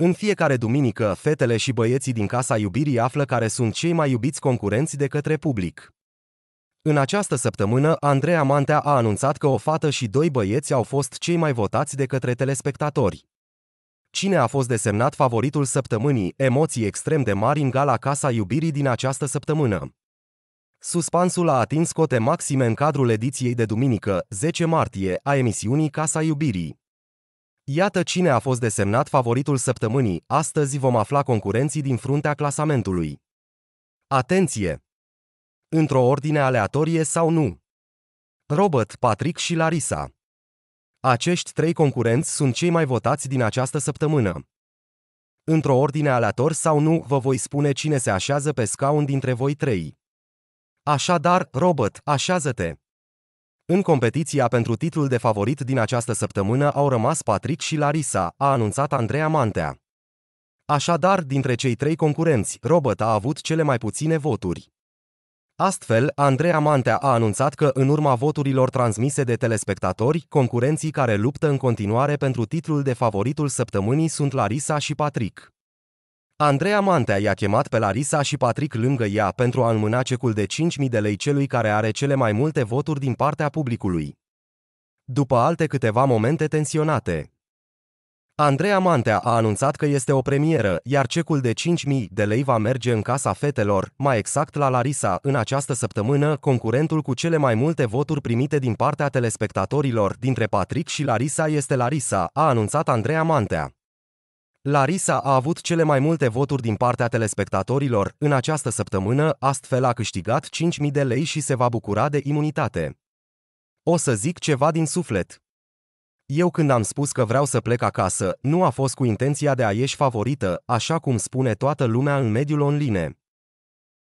În fiecare duminică, fetele și băieții din casa iubirii află care sunt cei mai iubiți concurenți de către public. În această săptămână, Andreea Mantea a anunțat că o fată și doi băieți au fost cei mai votați de către telespectatori. Cine a fost desemnat favoritul săptămânii, emoții extrem de mari în gala Casa Iubirii din această săptămână. Suspansul a atins cote maxime în cadrul ediției de duminică, 10 martie, a emisiunii Casa Iubirii. Iată cine a fost desemnat favoritul săptămânii, astăzi vom afla concurenții din fruntea clasamentului. Atenție! Într-o ordine aleatorie sau nu? Robert, Patrick și Larisa. Acești trei concurenți sunt cei mai votați din această săptămână. Într-o ordine aleator sau nu, vă voi spune cine se așează pe scaun dintre voi trei. Așadar, Robert, așează-te! În competiția pentru titlul de favorit din această săptămână au rămas Patrick și Larisa, a anunțat Andreea Mantea. Așadar, dintre cei trei concurenți, Robert a avut cele mai puține voturi. Astfel, Andreea Mantea a anunțat că, în urma voturilor transmise de telespectatori, concurenții care luptă în continuare pentru titlul de favoritul săptămânii sunt Larisa și Patrick. Andreea Mantea i-a chemat pe Larisa și Patrick lângă ea pentru a înmâna cecul de 5.000 de lei celui care are cele mai multe voturi din partea publicului. După alte câteva momente tensionate, Andreea Mantea a anunțat că este o premieră, iar cecul de 5.000 de lei va merge în casa fetelor, mai exact la Larisa, în această săptămână, concurentul cu cele mai multe voturi primite din partea telespectatorilor dintre Patrick și Larisa este Larisa, a anunțat Andreea Mantea. Larisa a avut cele mai multe voturi din partea telespectatorilor în această săptămână, astfel a câștigat 5.000 de lei și se va bucura de imunitate. O să zic ceva din suflet. Eu când am spus că vreau să plec acasă, nu a fost cu intenția de a ieși favorită, așa cum spune toată lumea în mediul online.